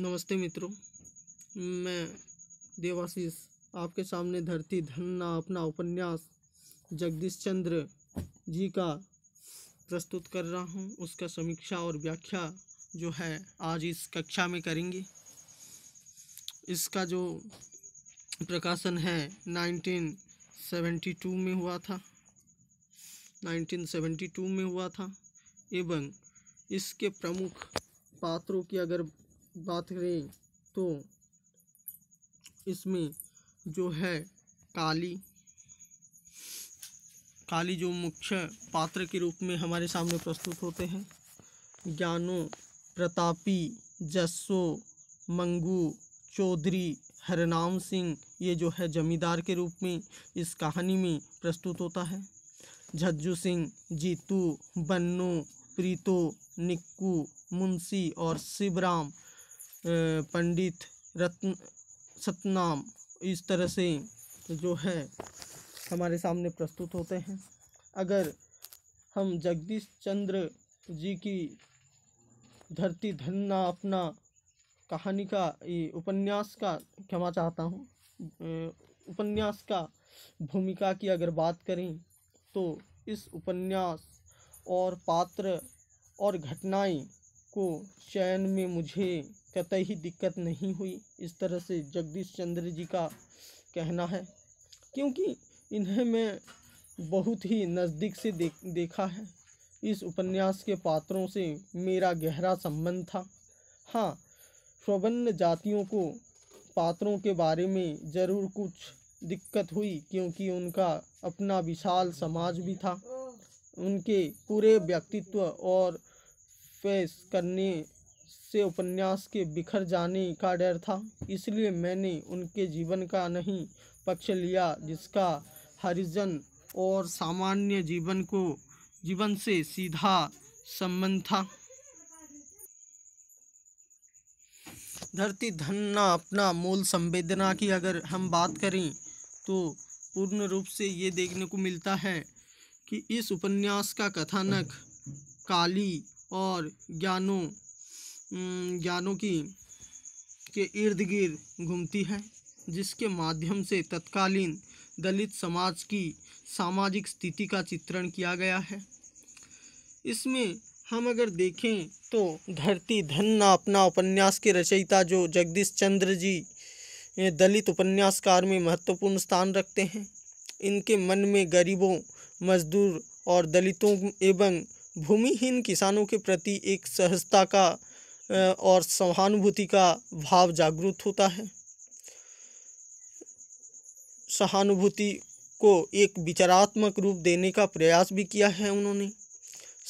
नमस्ते मित्रों मैं देवाशीष आपके सामने धरती धन्ना अपना उपन्यास जगदीश चंद्र जी का प्रस्तुत कर रहा हूँ उसका समीक्षा और व्याख्या जो है आज इस कक्षा में करेंगे इसका जो प्रकाशन है 1972 में हुआ था 1972 में हुआ था एवं इसके प्रमुख पात्रों की अगर बात करें तो इसमें जो है काली काली जो मुख्य पात्र के रूप में हमारे सामने प्रस्तुत होते हैं ज्ञानो प्रतापी जस्सो मंगू चौधरी हरनाम सिंह ये जो है जमींदार के रूप में इस कहानी में प्रस्तुत होता है झज्जू सिंह जीतू बन्नू प्रीतो निक्कू मुंशी और शिवराम पंडित रत्न सतनाम इस तरह से जो है हमारे सामने प्रस्तुत होते हैं अगर हम जगदीश चंद्र जी की धरती धरना अपना कहानी का ये उपन्यास का क्षमा चाहता हूँ उपन्यास का भूमिका की अगर बात करें तो इस उपन्यास और पात्र और घटनाएं को चयन में मुझे कतई दिक्कत नहीं हुई इस तरह से जगदीश चंद्र जी का कहना है क्योंकि इन्हें मैं बहुत ही नज़दीक से देख देखा है इस उपन्यास के पात्रों से मेरा गहरा संबंध था हाँ स्वबन्न जातियों को पात्रों के बारे में ज़रूर कुछ दिक्कत हुई क्योंकि उनका अपना विशाल समाज भी था उनके पूरे व्यक्तित्व और पेश करने से उपन्यास के बिखर जाने का डर था इसलिए मैंने उनके जीवन का नहीं पक्ष लिया जिसका हरिजन और सामान्य जीवन को जीवन से सीधा संबंध था धरती धन अपना मूल संवेदना की अगर हम बात करें तो पूर्ण रूप से ये देखने को मिलता है कि इस उपन्यास का कथानक काली और ज्ञानों ज्ञानों की के इर्द गिर्द घूमती है जिसके माध्यम से तत्कालीन दलित समाज की सामाजिक स्थिति का चित्रण किया गया है इसमें हम अगर देखें तो धरती धन ना अपना उपन्यास के रचयिता जो जगदीश चंद्र जी दलित उपन्यासकार में महत्वपूर्ण स्थान रखते हैं इनके मन में गरीबों मजदूर और दलितों एवं भूमिहीन किसानों के प्रति एक सहजता का और सहानुभूति का भाव जागृत होता है सहानुभूति को एक विचारात्मक रूप देने का प्रयास भी किया है उन्होंने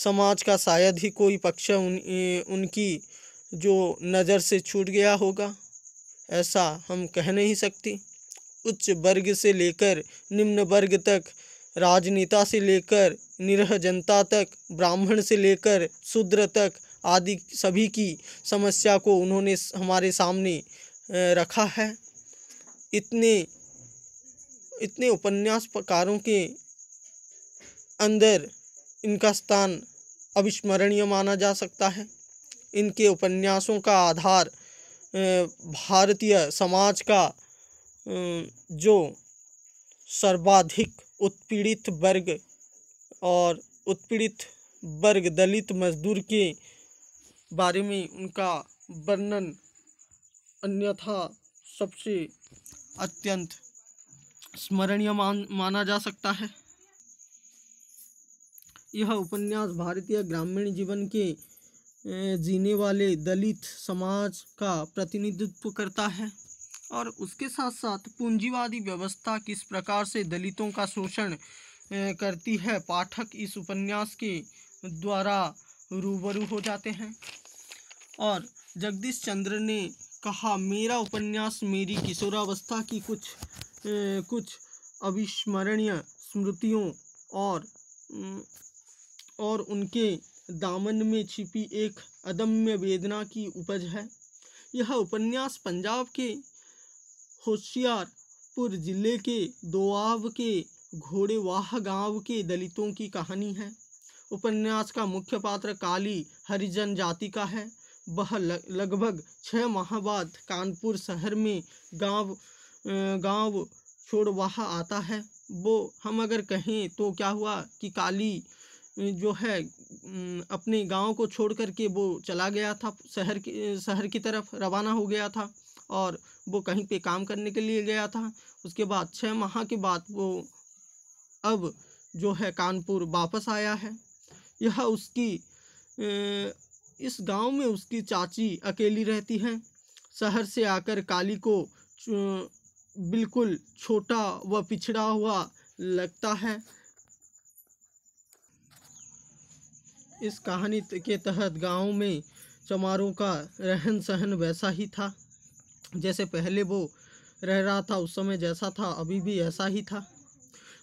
समाज का शायद ही कोई पक्ष उन उनकी जो नज़र से छूट गया होगा ऐसा हम कह नहीं सकते उच्च वर्ग से लेकर निम्न वर्ग तक राजनेता से लेकर निरह जनता तक ब्राह्मण से लेकर शूद्र तक आदि सभी की समस्या को उन्होंने हमारे सामने रखा है इतने इतने उपन्यासकारों के अंदर इनका स्थान अविस्मरणीय माना जा सकता है इनके उपन्यासों का आधार भारतीय समाज का जो सर्वाधिक उत्पीड़ित वर्ग और उत्पीड़ित वर्ग दलित मजदूर के बारे में उनका वर्णन अन्यथा सबसे अत्यंत स्मरणीय मान माना जा सकता है यह उपन्यास भारतीय ग्रामीण जीवन के जीने वाले दलित समाज का प्रतिनिधित्व करता है और उसके साथ साथ पूंजीवादी व्यवस्था किस प्रकार से दलितों का शोषण करती है पाठक इस उपन्यास के द्वारा रूबरू हो जाते हैं और जगदीश चंद्र ने कहा मेरा उपन्यास मेरी किशोरावस्था की कुछ ए, कुछ अविस्मरणीय स्मृतियों और और उनके दामन में छिपी एक अदम्य वेदना की उपज है यह उपन्यास पंजाब के होशियारपुर जिले के दोआब के घोड़ेवाह गांव के दलितों की कहानी है उपन्यास का मुख्य पात्र काली हरिजन जाति का है वह लगभग छः माह बाद कानपुर शहर में गांव गांव छोड़ वाह आता है वो हम अगर कहें तो क्या हुआ कि काली जो है अपने गांव को छोड़ कर के वो चला गया था शहर की शहर की तरफ रवाना हो गया था और वो कहीं पे काम करने के लिए गया था उसके बाद छः माह के बाद वो अब जो है कानपुर वापस आया है यह उसकी इस गांव में उसकी चाची अकेली रहती है शहर से आकर काली को बिल्कुल छोटा व पिछड़ा हुआ लगता है इस कहानी के तहत गांव में चमारों का रहन सहन वैसा ही था जैसे पहले वो रह रहा था उस समय जैसा था अभी भी ऐसा ही था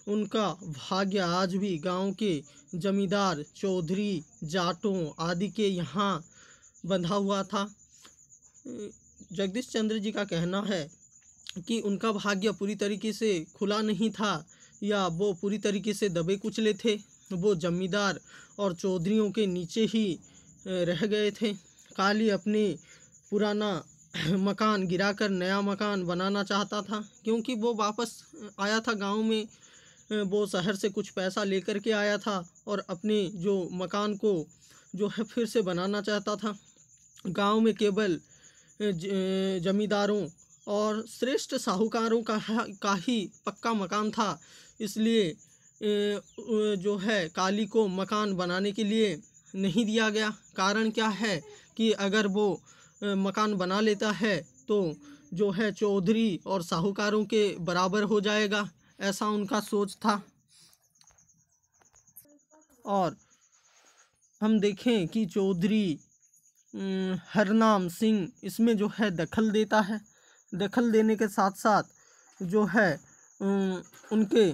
उनका भाग्य आज भी गांव के जमींदार चौधरी जाटों आदि के यहाँ बंधा हुआ था जगदीश चंद्र जी का कहना है कि उनका भाग्य पूरी तरीके से खुला नहीं था या वो पूरी तरीके से दबे कुचले थे वो जमींदार और चौधरीों के नीचे ही रह गए थे काली अपने पुराना मकान गिराकर नया मकान बनाना चाहता था क्योंकि वो वापस आया था गांव में वो शहर से कुछ पैसा लेकर के आया था और अपने जो मकान को जो है फिर से बनाना चाहता था गांव में केवल जमींदारों और श्रेष्ठ साहूकारों का का ही पक्का मकान था इसलिए जो है काली को मकान बनाने के लिए नहीं दिया गया कारण क्या है कि अगर वो मकान बना लेता है तो जो है चौधरी और साहूकारों के बराबर हो जाएगा ऐसा उनका सोच था और हम देखें कि चौधरी हरनाम सिंह इसमें जो है दखल देता है दखल देने के साथ साथ जो है उनके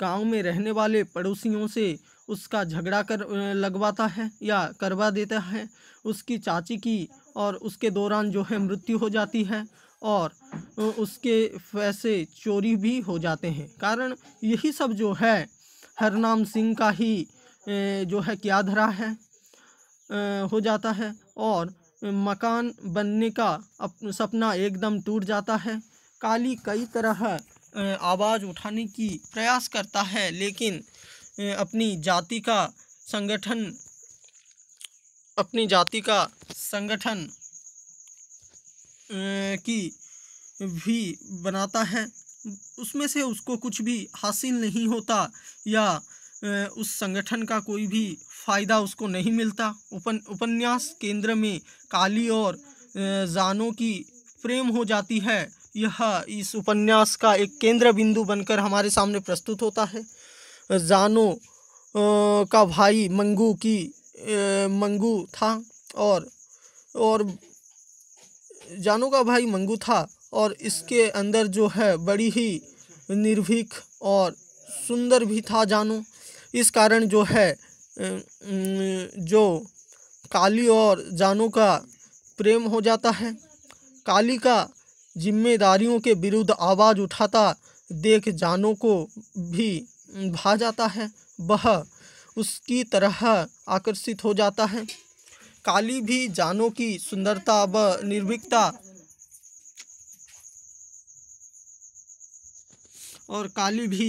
गांव में रहने वाले पड़ोसियों से उसका झगड़ा कर लगवाता है या करवा देता है उसकी चाची की और उसके दौरान जो है मृत्यु हो जाती है और उसके पैसे चोरी भी हो जाते हैं कारण यही सब जो है हरनाम सिंह का ही जो है क्या धरा है हो जाता है और मकान बनने का सपना एकदम टूट जाता है काली कई तरह आवाज़ उठाने की प्रयास करता है लेकिन अपनी जाति का संगठन अपनी जाति का संगठन की भी बनाता है उसमें से उसको कुछ भी हासिल नहीं होता या उस संगठन का कोई भी फ़ायदा उसको नहीं मिलता उपन उपन्यास केंद्र में काली और जानों की प्रेम हो जाती है यह इस उपन्यास का एक केंद्र बिंदु बनकर हमारे सामने प्रस्तुत होता है जानो का भाई मंगू की मंगू था और और जानू का भाई मंगू था और इसके अंदर जो है बड़ी ही निर्भीक और सुंदर भी था जानू इस कारण जो है जो काली और जानू का प्रेम हो जाता है काली का जिम्मेदारियों के विरुद्ध आवाज़ उठाता देख जानू को भी भा जाता है वह उसकी तरह आकर्षित हो जाता है काली भी जानों की सुंदरता व निर्भीकता और काली भी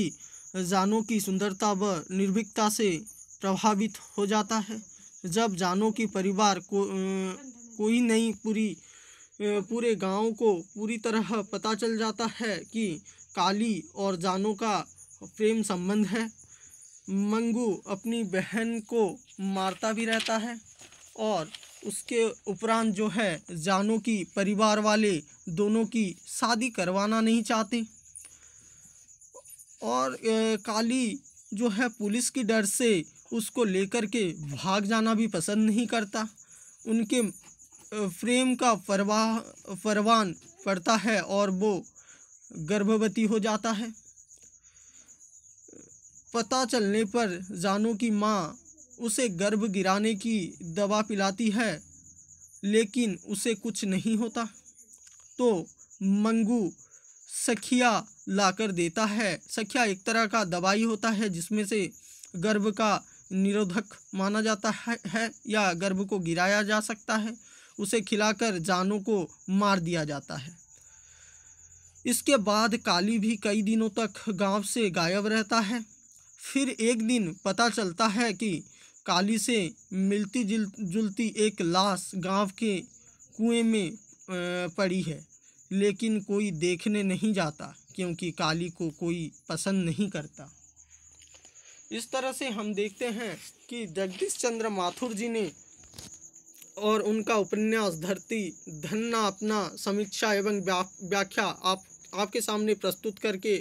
जानों की सुंदरता व निर्भीकता से प्रभावित हो जाता है जब जानों की परिवार को कोई नहीं पूरी पूरे गांव को पूरी तरह पता चल जाता है कि काली और जानों का प्रेम संबंध है मंगू अपनी बहन को मारता भी रहता है और उसके उपरांत जो है जानो की परिवार वाले दोनों की शादी करवाना नहीं चाहते और ए, काली जो है पुलिस की डर से उसको लेकर के भाग जाना भी पसंद नहीं करता उनके फ्रेम का परवाह परवान पड़ता है और वो गर्भवती हो जाता है पता चलने पर जानों की माँ उसे गर्भ गिराने की दवा पिलाती है लेकिन उसे कुछ नहीं होता तो मंगू सखिया लाकर देता है सखिया एक तरह का दवाई होता है जिसमें से गर्भ का निरोधक माना जाता है, है या गर्भ को गिराया जा सकता है उसे खिलाकर जानों को मार दिया जाता है इसके बाद काली भी कई दिनों तक गांव से गायब रहता है फिर एक दिन पता चलता है कि काली से मिलती जुल जुलती एक लाश गांव के कुएं में पड़ी है लेकिन कोई देखने नहीं जाता क्योंकि काली को कोई पसंद नहीं करता इस तरह से हम देखते हैं कि जगदीश चंद्र माथुर जी ने और उनका उपन्यास धरती धन्ना अपना समीक्षा एवं व्याख्या आप आपके सामने प्रस्तुत करके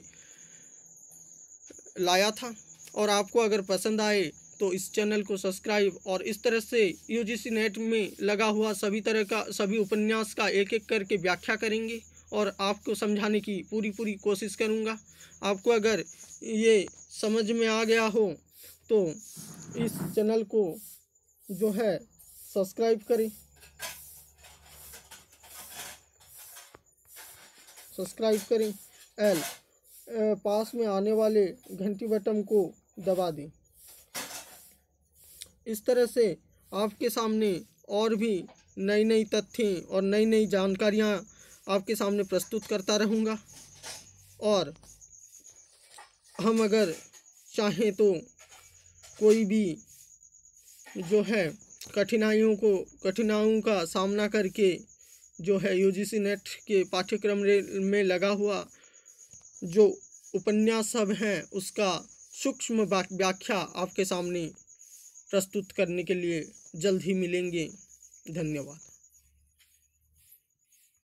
लाया था और आपको अगर पसंद आए तो इस चैनल को सब्सक्राइब और इस तरह से यूजीसी नेट में लगा हुआ सभी तरह का सभी उपन्यास का एक एक करके व्याख्या करेंगे और आपको समझाने की पूरी पूरी कोशिश करूँगा आपको अगर ये समझ में आ गया हो तो इस चैनल को जो है सब्सक्राइब करें सब्सक्राइब करें एल पास में आने वाले घंटी बटन को दबा दें इस तरह से आपके सामने और भी नई नई तथ्य और नई नई जानकारियाँ आपके सामने प्रस्तुत करता रहूँगा और हम अगर चाहें तो कोई भी जो है कठिनाइयों को कठिनाइयों का सामना करके जो है यूजीसी नेट के पाठ्यक्रम में लगा हुआ जो उपन्यास सब हैं उसका सूक्ष्म व्याख्या आपके सामने प्रस्तुत करने के लिए जल्द ही मिलेंगे धन्यवाद